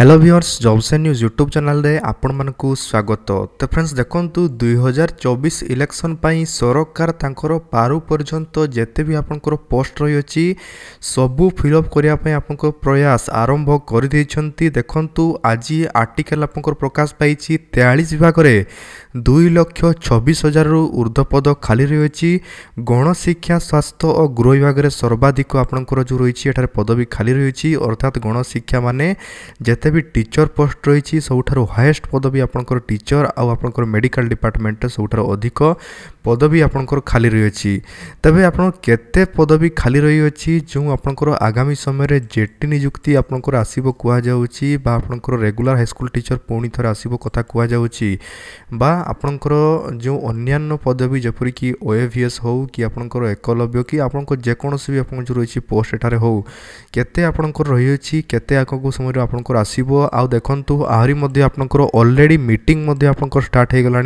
hello viewers জবসেন news YouTube ଚ୍ୟାନେଲ୍ରେ ଆପଣମାନଙ୍କୁ ସ୍ୱାଗତ ତ ଫ୍ରେଣ୍ଡସ୍ ଦେଖନ୍ତୁ ଦୁଇହଜାର ଚବିଶ ଇଲେକ୍ସନ୍ ପାଇଁ ସରକାର ତାଙ୍କର ପାରୁ ପର୍ଯ୍ୟନ୍ତ ଯେତେ ବି ଆପଣଙ୍କର ପୋଷ୍ଟ ରହିଅଛି ସବୁ ଫିଲ୍ଅପ୍ କରିବା ପାଇଁ ଆପଣଙ୍କର ପ୍ରୟାସ ଆରମ୍ଭ କରିଦେଇଛନ୍ତି ଦେଖନ୍ତୁ ଆଜି ଆର୍ଟିକେଲ୍ ଆପଣଙ୍କର ପ୍ରକାଶ ପାଇଛି ତେୟାଳିଶ ବିଭାଗରେ ଦୁଇ ଲକ୍ଷ ଛବିଶ ହଜାରରୁ ଉର୍ଦ୍ଧ୍ୱ ପଦ ଖାଲି ରହିଅଛି ଗଣଶିକ୍ଷା ସ୍ୱାସ୍ଥ୍ୟ ଓ ଗୃହ ବିଭାଗରେ ସର୍ବାଧିକ ଆପଣଙ୍କର ଯେଉଁ ରହିଛି ଏଠାରେ ପଦବୀ ଖାଲି ରହିଛି ଅର୍ଥାତ୍ ଗଣଶିକ୍ଷା ମାନେ ଯେତେ ଯେତେ ବି ଟିଚର୍ ପୋଷ୍ଟ ରହିଛି ସବୁଠାରୁ ହାଏଷ୍ଟ ପଦବୀ ଆପଣଙ୍କର ଟିଚର୍ ଆଉ ଆପଣଙ୍କର ମେଡ଼ିକାଲ ଡିପାର୍ଟମେଣ୍ଟରେ ସବୁଠାରୁ ଅଧିକ ପଦବୀ ଆପଣଙ୍କର ଖାଲି ରହିଅଛି ତେବେ ଆପଣଙ୍କର କେତେ ପଦବୀ ଖାଲି ରହିଅଛି ଯେଉଁ ଆପଣଙ୍କର ଆଗାମୀ ସମୟରେ ଜେଟି ନିଯୁକ୍ତି ଆପଣଙ୍କର ଆସିବ କୁହାଯାଉଛି ବା ଆପଣଙ୍କର ରେଗୁଲାର ହାଇସ୍କୁଲ ଟିଚର୍ ପୁଣି ଥରେ ଆସିବ କଥା କୁହାଯାଉଛି ବା ଆପଣଙ୍କର ଯେଉଁ ଅନ୍ୟାନ୍ୟ ପଦବୀ ଯେପରିକି ଓଏଭିଏସ୍ ହେଉ କି ଆପଣଙ୍କର ଏକଲବ୍ୟ କି ଆପଣଙ୍କ ଯେକୌଣସି ବି ଆପଣଙ୍କର ଯେଉଁ ରହିଛି ପୋଷ୍ଟ ଏଠାରେ ହେଉ କେତେ ଆପଣଙ୍କର ରହିଅଛି କେତେ ଆଗକୁ ସମୟରେ ଆପଣଙ୍କର ଆସିବ आसो आखु आहरी आपंकर अलरेडी मीट आपंकर स्टार्ट हो गला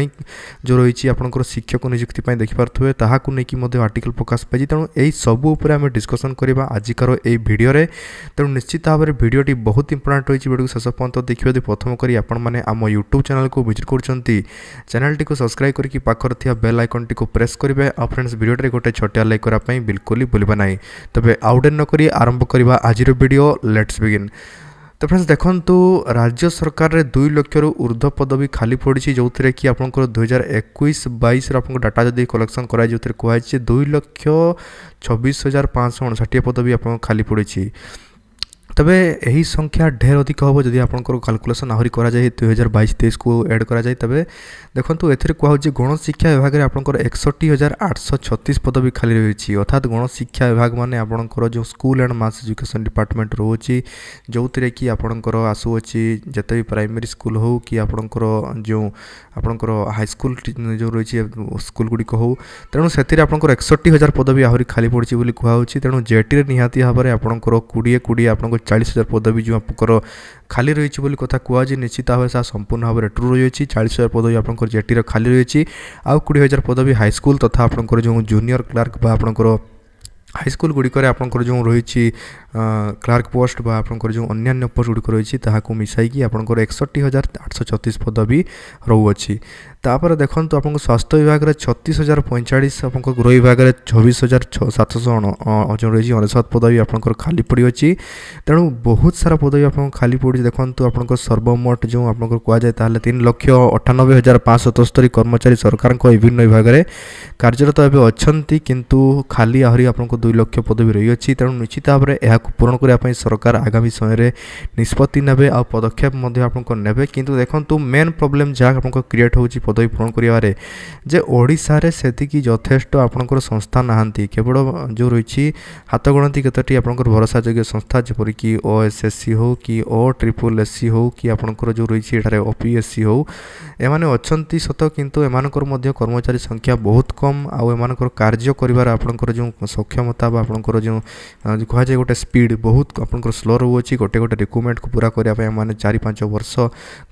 जो रही आपंकर शिक्षक निजुक्ति देखिपे ताकू आर्टिकल प्रकाश पाई तेणु यही सबू आम डिस्कसन करवा आजिकार यही भिडियो तेणु निश्चित भाव में भिडियोटी बहुत इंपोर्टां रही भिडियो शेष पर्यटन देखिए प्रथम कर आम यूट्यूब चैनल को भिजिट कर चैनल टी सब्सक्राइब करके पाखर थी बेल आइकन टी प्रेस करेंगे आ फ्रेंड्स भिडियो गोटे छोटिया लाइक करने बिल्कुल ही भूलना ना तेज आउडेन नक आरंभ करवा आज भिडियो लेट्स बिगिन তো ଫ୍ରେଣ୍ଡସ୍ ଦେଖନ୍ତୁ ରାଜ୍ୟ ସରକାରରେ ଦୁଇ ଲକ୍ଷରୁ ଉର୍ଦ୍ଧ୍ୱ ପଦବୀ ଖାଲି ପଡ଼ିଛି ଯେଉଁଥିରେ କି ଆପଣଙ୍କର ଦୁଇହଜାର ଏକୋଇଶ ବାଇଶର ଆପଣଙ୍କ ଡାଟା ଯଦି କଲେକ୍ସନ୍ କରାଯାଏ ଯେଉଁଥିରେ କୁହାଯାଇଛି ଦୁଇ ଲକ୍ଷ ଛବିଶ ହଜାର ପାଞ୍ଚଶହ ଅଣଷାଠିଏ ପଦବୀ ଆପଣଙ୍କ ଖାଲି ପଡ଼ିଛି তবে এই সংখ্যা ঢের অধিক হব যদি আপনার কালকুলেসন আহরি করা যায় দুই হাজার বাইশ তেইশকু এড করা যায় তবে দেখুন এতে কুহছে গণশিক্ষা বিভাগের আপনার একষট্টি হাজার আটশো ছত্রিশ পদবি খালি রয়েছে অর্থাৎ গণশিক্ষা বিভাগ মানে আপনার যে school and mass education department রয়েছে যে কি আপনার আসুছি যেতে বি প্রাইমেরি স্কুল হোক কি আপনার যে আপনার হাইস্কুল যে রয়েছে স্কুল গুড়ি হো তেমন সে আপনার একষট্টি হাজার পদবি আহরি খালি পড়ছে বলে কুহছে তেমন জেটি নিহতি ভাবে আপনার কোড়িয়ে কোড়িয়ে আপনার চাশ হাজার পদবী যে আপনার খালি রয়েছে বলে কথা কুহযাই নিশ্চিত ভাবে তাহা সম্পূর্ণ ভাবে ট্রু রয়েছে চাশ হাজার পদবী আপনার জেটির খালি রয়েছে আউ কোড়ি হাজার পদবী হাইস্কুল তথা আপনার যে জুনিয়র ক্লার্ক বা আপনার ହାଇସ୍କୁଲ ଗୁଡ଼ିକରେ ଆପଣଙ୍କର ଯେଉଁ ରହିଛି କ୍ଲାର୍କ ପୋଷ୍ଟ ବା ଆପଣଙ୍କର ଯେଉଁ ଅନ୍ୟାନ୍ୟ ପୋଷ୍ଟ ଗୁଡ଼ିକ ରହିଛି ତାହାକୁ ମିଶାଇକି ଆପଣଙ୍କର ଏକଷଠି ହଜାର ଆଠଶହ ଛତିଶ ପଦ ବି ରହୁଅଛି ତାପରେ ଦେଖନ୍ତୁ ଆପଣଙ୍କ ସ୍ୱାସ୍ଥ୍ୟ ବିଭାଗରେ ଛତିଶ ହଜାର ପଇଁଚାଳିଶ ଆପଣଙ୍କ ଗୃହ ବିଭାଗରେ ଚବିଶ ହଜାର ସାତଶହ ଯେଉଁ ରହିଛି ଅନେଶତ ପଦ ବି ଆପଣଙ୍କର ଖାଲି ପଡ଼ିଅଛି ତେଣୁ ବହୁତ ସାରା ପଦ ବି ଆପଣଙ୍କ ଖାଲି ପଡ଼ୁଛି ଦେଖନ୍ତୁ ଆପଣଙ୍କ ସର୍ବମୋଟ ଯେଉଁ ଆପଣଙ୍କର କୁହାଯାଏ ତାହେଲେ ତିନି ଲକ୍ଷ ଅଠାନବେ ହଜାର ପାଞ୍ଚଶହ ତସ୍ତରୀ କର୍ମଚାରୀ ସରକାରଙ୍କ ବିଭିନ୍ନ ବିଭାଗରେ କାର୍ଯ୍ୟରତ ଏବେ ଅଛନ୍ତି କିନ୍ତୁ ଖାଲି ଆହୁରି ଆପଣଙ୍କୁ ଦୁଇ ଲକ୍ଷ ପଦବୀ ରହିଅଛି ତେଣୁ ନିଶ୍ଚିତ ଭାବରେ ଏହାକୁ ପୂରଣ କରିବା ପାଇଁ ସରକାର ଆଗାମୀ ସମୟରେ ନିଷ୍ପତ୍ତି ନେବେ ଆଉ ପଦକ୍ଷେପ ମଧ୍ୟ ଆପଣଙ୍କ ନେବେ କିନ୍ତୁ ଦେଖନ୍ତୁ ମେନ୍ ପ୍ରୋବ୍ଲେମ୍ ଯାହା ଆପଣଙ୍କ କ୍ରିଏଟ୍ ହେଉଛି ପଦବୀ ପୂରଣ କରିବାରେ ଯେ ଓଡ଼ିଶାରେ ସେତିକି ଯଥେଷ୍ଟ ଆପଣଙ୍କର ସଂସ୍ଥା ନାହାନ୍ତି କେବଳ ଯେଉଁ ରହିଛି ହାତ ଗଣତି କେତୋଟି ଆପଣଙ୍କର ଭରସା ଯୋଗ୍ୟ ସଂସ୍ଥା ଯେପରିକି ଓ ଏସ୍ ଏସ୍ ସି ହେଉ କି ଓ ଟ୍ରିପୁଲ୍ ଏସ୍ ସି ହେଉ କି ଆପଣଙ୍କର ଯେଉଁ ରହିଛି ଏଠାରେ ଓ ପି ଏସ୍ ସି ହେଉ ଏମାନେ ଅଛନ୍ତି ସତ କିନ୍ତୁ ଏମାନଙ୍କର ମଧ୍ୟ କର୍ମଚାରୀ ସଂଖ୍ୟା ବହୁତ କମ୍ ଆଉ ଏମାନଙ୍କର କାର୍ଯ୍ୟ କରିବାର ଆପଣଙ୍କର ଯେଉଁ ସକ୍ଷମ କ୍ଷମତା ବା ଆପଣଙ୍କର ଯେଉଁ କୁହାଯାଏ ଗୋଟେ ସ୍ପିଡ଼ ବହୁତ ଆପଣଙ୍କର ସ୍ଲୋ ରହୁଅଛି ଗୋଟେ ଗୋଟେ ରିକ୍ୱୟାରମେଣ୍ଟକୁ ପୁରା କରିବା ପାଇଁ ଆମମାନେ ଚାରି ପାଞ୍ଚ ବର୍ଷ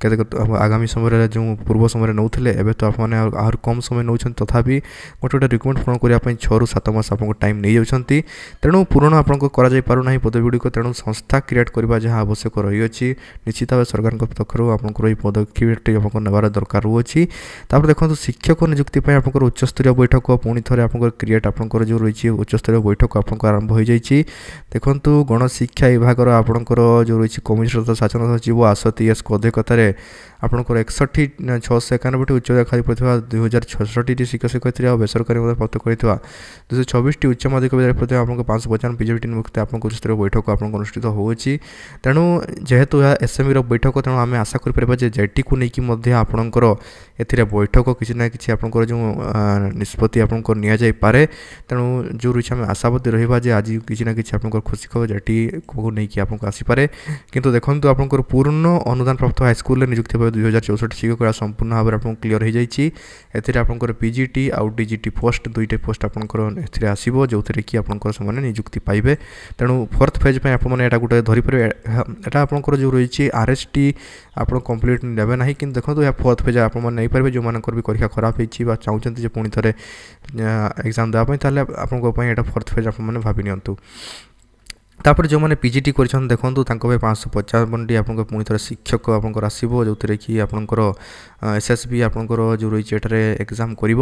କେତେକ ଆଗାମୀ ସମୟରେ ଯେଉଁ ପୂର୍ବ ସମୟରେ ନେଉଥିଲେ ଏବେ ତ ଆପଣମାନେ ଆହୁରି କମ୍ ସମୟ ନେଉଛନ୍ତି ତଥାପି ଗୋଟେ ଗୋଟେ ରିକ୍ୱୟାରମେଣ୍ଟ ପୂରଣ କରିବା ପାଇଁ ଛଅରୁ ସାତ ମାସ ଆପଣଙ୍କ ଟାଇମ୍ ନେଇଯାଉଛନ୍ତି ତେଣୁ ପୂରଣ ଆପଣଙ୍କୁ କରାଯାଇପାରୁନାହିଁ ପଦବୀ ଗୁଡ଼ିକ ତେଣୁ ସଂସ୍ଥା କ୍ରିଏଟ୍ କରିବା ଯାହା ଆବଶ୍ୟକ ରହିଅଛି ନିଶ୍ଚିତ ଭାବେ ସରକାରଙ୍କ ପକ୍ଷରୁ ଆପଣଙ୍କର ଏହି ପଦକ୍ଷେପଟି ଆପଣଙ୍କୁ ନେବାର ଦରକାର ରହୁଅଛି ତାପରେ ଦେଖନ୍ତୁ ଶିକ୍ଷକ ନିଯୁକ୍ତି ପାଇଁ ଆପଣଙ୍କର ଉଚ୍ଚସ୍ତରୀୟ ବୈଠକ ପୁଣି ଥରେ ଆପଣଙ୍କର କ୍ରିଏଟ୍ ଆପଣଙ୍କର ଯେଉଁ ରହିଛି ଉଚ୍ଚସ୍ତରୀୟ বৈঠক আপনার আরম্ভ হয়ে যাই দেখন্তু গণশিক্ষা বিভাগর আপনার যে রয়েছে কমিশনার শাসন সচিব আশতি এস অধ্যক্ষতার আপনার একষট্টি ছশো একানব্বইটি উচ্চ খালি পড়া দুই হাজার ছষট্টি শিক্ষক শিক্ষয়িত্রী আর বেসরকারী মধ্যে প্রাপ্ত করে দুশো চবিশটি উচ্চ মাধ্যমিক বিদ্যালয় প্রতি আপনার পাঁচশো পঞ্চান্ন বিজেপি মুক্তি আপনার উচ্চস্তরীয় বৈঠক আপনার অনুষ্ঠিত হচ্ছে তেণু যেহেতু ଏହା ଏସ୍ଏମ୍ଇର ବୈଠକ ତେଣୁ ଆମେ ଆଶା କରିପାରିବା ଯେ ଜେଟିକୁ ନେଇକି ମଧ୍ୟ ଆପଣଙ୍କର ଏଥିରେ ବୈଠକ କିଛି ନା କିଛି ଆପଣଙ୍କର ଯେଉଁ ନିଷ୍ପତ୍ତି ଆପଣଙ୍କର ନିଆଯାଇପାରେ ତେଣୁ ଯେଉଁ ରୁଚି ଆମେ ଆଶା ଆଶାବାଦୀ ରହିବା ଯେ ଆଜି କିଛି ନା କିଛି ଆପଣଙ୍କର ଖୁସି ଖବର ଏଠିକୁ ନେଇକି ଆପଣଙ୍କୁ ଆସିପାରେ କିନ୍ତୁ ଦେଖନ୍ତୁ ଆପଣଙ୍କର ପୂର୍ଣ୍ଣ ଅନୁଦାନ ପ୍ରାପ୍ତ ହାଇସ୍କୁଲରେ ନିଯୁକ୍ତି ହେବା ଦୁଇ ହଜାର ଚଉଷଠି ଶିକ୍ଷକ ଏହା ସମ୍ପୂର୍ଣ୍ଣ ଭାବରେ ଆପଣଙ୍କୁ କ୍ଲିଅର୍ ହୋଇଯାଇଛି ଏଥିରେ ଆପଣଙ୍କର ପିଜିଟି ଆଉ ଡି ଜି ଟି ପୋଷ୍ଟ ଦୁଇଟି ପୋଷ୍ଟ ଆପଣଙ୍କର ଏଥିରେ ଆସିବ ଯେଉଁଥିରେ କି ଆପଣଙ୍କର ସେମାନେ ନିଯୁକ୍ତି ପାଇବେ ତେଣୁ ଫୋର୍ଥ ଫେଜ୍ ପାଇଁ ଆପଣମାନେ ଏଇଟା ଗୋଟେ ଧରିପାରିବେ ଏଇଟା ଆପଣଙ୍କର ଯେଉଁ ରହିଛି ଆର୍ ଏସ୍ ଟି ଆପଣ କମ୍ପ୍ଲିଟ୍ ନେବେ ନାହିଁ କିନ୍ତୁ ଦେଖନ୍ତୁ ଏହା ଫୋର୍ଥ ଫେଜ୍ ଆପଣମାନେ ନେଇପାରିବେ ଯେଉଁମାନଙ୍କର ବି ପରୀକ୍ଷା ଖରାପ ହେଇଛି ବା ଚାହୁଁଛନ୍ତି ଯେ ପୁଣି ଥରେ ଏକ୍ଜାମ୍ ଦେବା ପାଇଁ ତାହେଲେ ଆପଣଙ୍କ ପାଇଁ ଏଇଟା ଫୋର୍ଥ ପାରୁଥିବେ ଯାହାକୁ ମାନେ ଭାବି ନିଅନ୍ତୁ ତାପରେ ଯେଉଁମାନେ ପି ଜି ଟି କରିଛନ୍ତି ଦେଖନ୍ତୁ ତାଙ୍କ ପାଇଁ ପାଞ୍ଚଶହ ପଞ୍ଚାବନଟି ଆପଣଙ୍କ ପୁଣି ଥରେ ଶିକ୍ଷକ ଆପଣଙ୍କର ଆସିବ ଯେଉଁଥିରେ କି ଆପଣଙ୍କର ଏସ୍ ଏସ୍ ବି ଆପଣଙ୍କର ଯେଉଁ ରହିଛି ଏଠାରେ ଏକ୍ଜାମ୍ କରିବ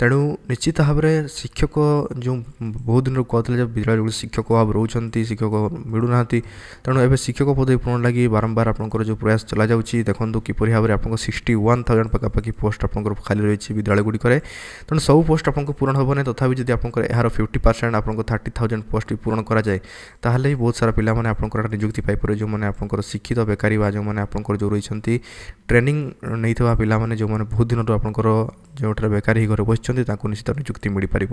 ତେଣୁ ନିଶ୍ଚିତ ଭାବରେ ଶିକ୍ଷକ ଯେଉଁ ବହୁତ ଦିନରୁ କହୁଥିଲେ ଯେ ବିଦ୍ୟାଳୟରେ ଶିକ୍ଷକ ଅଭାବ ରହୁଛନ୍ତି ଶିକ୍ଷକ ମିଳୁନାହାନ୍ତି ତେଣୁ ଏବେ ଶିକ୍ଷକ ପଦବୀ ପୂରଣ ଲାଗି ବାରମ୍ବାର ଆପଣଙ୍କର ଯେଉଁ ପ୍ରୟାସ ଚଲାଯାଉଛି ଦେଖନ୍ତୁ କିପରି ଭାବରେ ଆପଣଙ୍କ ସିକ୍ସଟି ୱାନ୍ ଥାଉଜେଣ୍ଡ ପାଖାପାଖି ପୋଷ୍ଟ ଆପଣଙ୍କର ଖାଲି ରହିଛି ବିଦ୍ୟାଳୟଗୁଡ଼ିକରେ ତେଣୁ ସବୁ ପୋଷ୍ଟ ଆପଣଙ୍କୁ ପୂରଣ ହେବନି ତଥାପି ଯଦି ଆପଣଙ୍କର ଏହାର ଫିଫ୍ଟି ପରସେଣ୍ଟ ଆପଣଙ୍କ ଥାର୍ଟି ଥାଉଜେଣ୍ଡ ପୋଷ୍ଟ ବି ପୂରଣ କରାଯାଏ ତାହା ତାହେଲେ ହିଁ ବହୁତ ସାରା ପିଲାମାନେ ଆପଣଙ୍କର ନିଯୁକ୍ତି ପାଇପାରିବେ ଯେଉଁମାନେ ଆପଣଙ୍କର ଶିକ୍ଷିତ ବେକାରୀ ବା ଯେଉଁମାନେ ଆପଣଙ୍କର ଯେଉଁ ରହିଛନ୍ତି ଟ୍ରେନିଂ ନେଇଥିବା ପିଲାମାନେ ଯେଉଁମାନେ ବହୁତ ଦିନରୁ ଆପଣଙ୍କର ଯେଉଁଠାରେ ବେକାରୀ ହେଇ ଘରେ ବସିଛନ୍ତି ତାଙ୍କୁ ନିଶ୍ଚିତ ନିଯୁକ୍ତି ମିଳିପାରିବ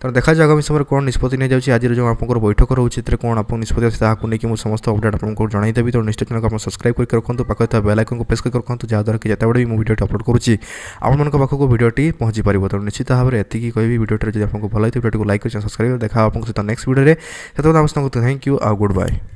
ତେଣୁ ଦେଖାଯାଉ ଆଗାମୀ ସମୟରେ କ'ଣ ନିଷ୍ପତ୍ତି ନିଆଯାଉଛି ଆଜିର ଯେଉଁ ଆପଣଙ୍କର ବୈଠକ ରହୁଛି ସେଥିରେ କ'ଣ ଆପଣ ନିଷ୍ପତ୍ତି ଅଛି ତାହାକୁ ନେଇକି ମୁଁ ସମସ୍ତ ଅପଡ଼େଟ୍ ଆପଣଙ୍କୁ ଜଣାଇଦେବି ତେଣୁ ନିଶ୍ଚିତ ଚ୍ୟାନେଲ୍କୁ ଆପଣ ସବସ୍କ୍ରାଇବ୍ କରିକି ରଖନ୍ତୁ ପାଖରେ ଥିବା ବେଲ୍ ଆଇକନ୍କୁ ପ୍ରେସ୍ କରି ରଖନ୍ତୁ ଯାହାଦ୍ୱାରା କି ଯେତେବେଳେ ବି ମୁଁ ଭିଡ଼ିଓଟି ଅପଲୋଡ଼ କରୁଛି ଆପଣମାନଙ୍କ ପାଖକୁ ଭିଡ଼ିଓଟି ପହଞ୍ଚିପାରିବ ତେଣୁ ନିଶ୍ଚିତ ଭାବରେ ଏତିକି କହିବି ଭିଡ଼ିଓଟିରେ ଯଦି ଆପଣଙ୍କୁ ଭଲ ଲାଗିଥିବ ଭିଡ଼ିଓଟିକୁ ଲାଇକ୍ କରି ସବସ୍କ୍ରାଇବ୍ ଦେଖା ଆପଣଙ୍କ ସହିତ ନେକ୍ସଟ ଭିଡ଼ିଓରେ ସେତେବେଳେ ସମସ୍ତଙ୍କୁ thank you ah good bye